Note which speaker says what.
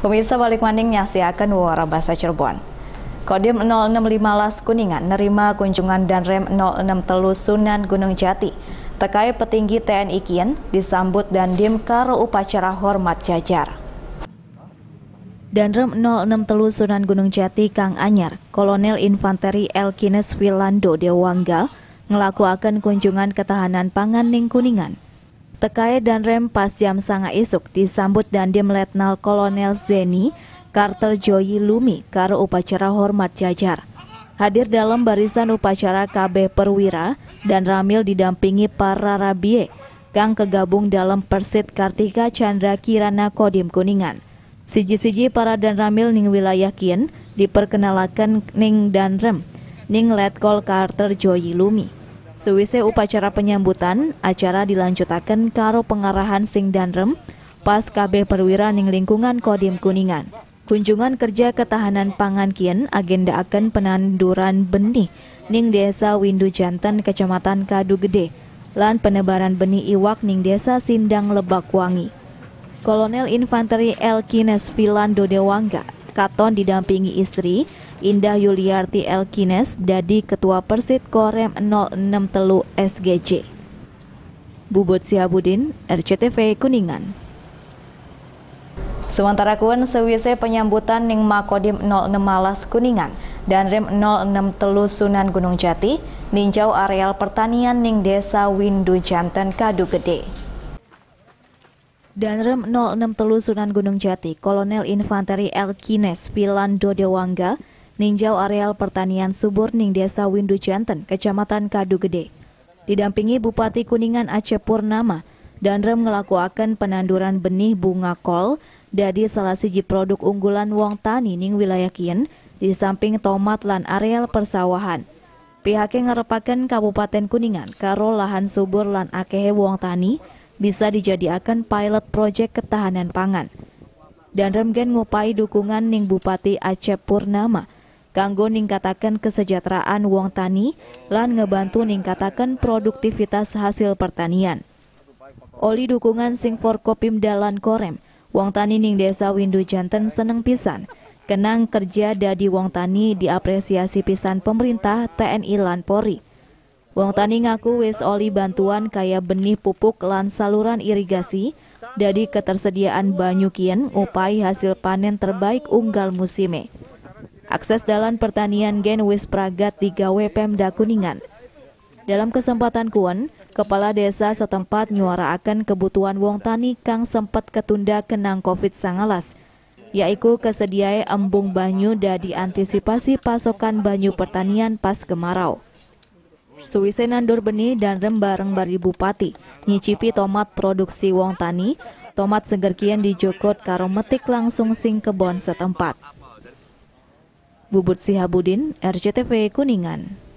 Speaker 1: Pemirsa balik maning nyasiakan wawara Bahasa Cirebon. Kodim 065 Las Kuningan nerima kunjungan dan rem 06 Telus Sunan Gunung Jati. Tekai petinggi TNI Kien disambut dan dim karo upacara hormat jajar. Danrem 06 Telus Sunan Gunung Jati Kang Anyar, Kolonel Infanteri Elkines Wilando Dewangga, ngelakuakan kunjungan ketahanan pangan ning Kuningan. Tekai dan Rem pas jam sanga esok disambut dan dim Letnal Kolonel Zeni Carter Joyi Lumi karo upacara hormat jajar. Hadir dalam barisan upacara KB Perwira dan Ramil didampingi para rabie kang kegabung dalam Persit Kartika Chandra Kirana Kodim Kuningan. Siji-siji para dan Ramil ning wilayah Kien diperkenalkan ning dan Rem ning Letkol Carter Joyi Lumi. Sewise upacara penyambutan, acara dilanjutkan karo pengarahan sing danrem pas KB perwira ning lingkungan Kodim Kuningan. Kunjungan kerja ketahanan pangan kien agenda akan penanduran benih ning desa Windu Jantan, Kecamatan Kadu Gede, lan penebaran benih iwak ning desa Sindang Lebak Wangi. Kolonel Infanteri Elkines Vilando Dodewangga, katon didampingi istri, Indah Yuliarti Elkines dadi Ketua Persit Korem 06 Telu SGC. Bubut Sihabudin, RCTV Kuningan. Sementara kuen sewise penyambutan Ning Makodim 06 Malas Kuningan dan Rem 06 Telu Sunan Gunung Jati, ninjau areal pertanian Ning Desa Windu Janten Kadu Gede. dan Rem 06 Telu Sunan Gunung Jati, Kolonel Infanteri Elkines Vilando Dodewangga ninjau areal pertanian subur ning desa Windu Janten, kecamatan Kadu Gede. Didampingi Bupati Kuningan Aceh Purnama, Danrem melakukan penanduran benih bunga kol dari salah siji produk unggulan wong tani ning wilayah kien di samping tomat lan areal persawahan. Pihaknya ngerepakan Kabupaten Kuningan karo lahan subur lan akehe wong tani bisa dijadikan pilot project ketahanan pangan. Dan Remgen ngupai dukungan ning Bupati Aceh Purnama kanggo ningkatakan kesejahteraan wong tani lan ngebantu ningkatakan produktivitas hasil pertanian. Oli dukungan sing kopim dalan Korem, wong tani ning desa Windu Janten seneng pisan. Kenang kerja dadi wong tani diapresiasi pisan pemerintah TNI lan Polri. Wong tani ngaku wis oli bantuan kaya benih pupuk lan saluran irigasi, dadi ketersediaan banyu kien upai hasil panen terbaik unggal musime. Akses dalan pertanian Gen Wis Pragat Gawe Pemda Kuningan. Dalam kesempatan kuan, Kepala Desa setempat nyuara akan kebutuhan wong tani kang sempat ketunda kenang COVID-19, yaitu kesediai embung banyu dan diantisipasi pasokan banyu pertanian pas kemarau. Suwise nandur benih dan rembareng bari bupati, nyicipi tomat produksi wong tani, tomat segerkian dijokot karo metik langsung sing kebon setempat. Bubut Sihabudin, RCTV Kuningan.